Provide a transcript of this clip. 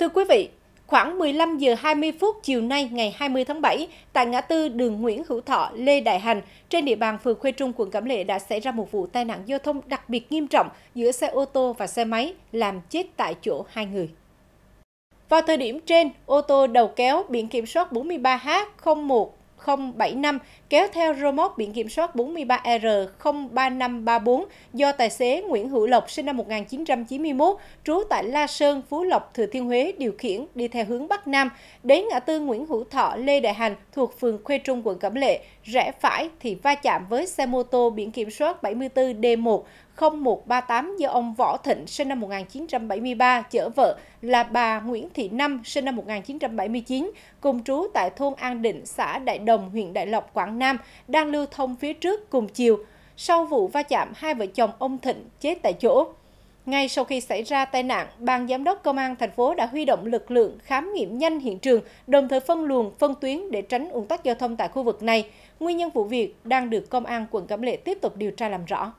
Thưa quý vị, khoảng 15 giờ 20 phút chiều nay ngày 20 tháng 7, tại ngã tư đường Nguyễn Hữu Thọ, Lê Đại Hành, trên địa bàn phường Khuê Trung, quận Cẩm Lệ đã xảy ra một vụ tai nạn giao thông đặc biệt nghiêm trọng giữa xe ô tô và xe máy, làm chết tại chỗ hai người. Vào thời điểm trên, ô tô đầu kéo biển kiểm soát 43H01 075 kéo theo rơ móc biển kiểm soát 43R03534 do tài xế Nguyễn Hữu Lộc sinh năm 1991 trú tại La Sơn, Phú Lộc, Thừa Thiên Huế điều khiển đi theo hướng Bắc Nam đến ngã tư Nguyễn Hữu Thọ, Lê Đại Hành thuộc phường Khuê Trung, quận Cẩm Lệ rẽ phải thì va chạm với xe mô tô biển kiểm soát 74D1 0138 do ông Võ Thịnh sinh năm 1973 chở vợ là bà Nguyễn Thị Năm sinh năm 1979 cùng trú tại thôn An Định, xã Đại Đồng đồng huyện Đại Lộc, Quảng Nam đang lưu thông phía trước cùng chiều sau vụ va chạm hai vợ chồng ông Thịnh chết tại chỗ. Ngay sau khi xảy ra tai nạn, ban giám đốc công an thành phố đã huy động lực lượng khám nghiệm nhanh hiện trường, đồng thời phân luồng, phân tuyến để tránh ủng tắc giao thông tại khu vực này. Nguyên nhân vụ việc đang được công an quận Cẩm Lệ tiếp tục điều tra làm rõ.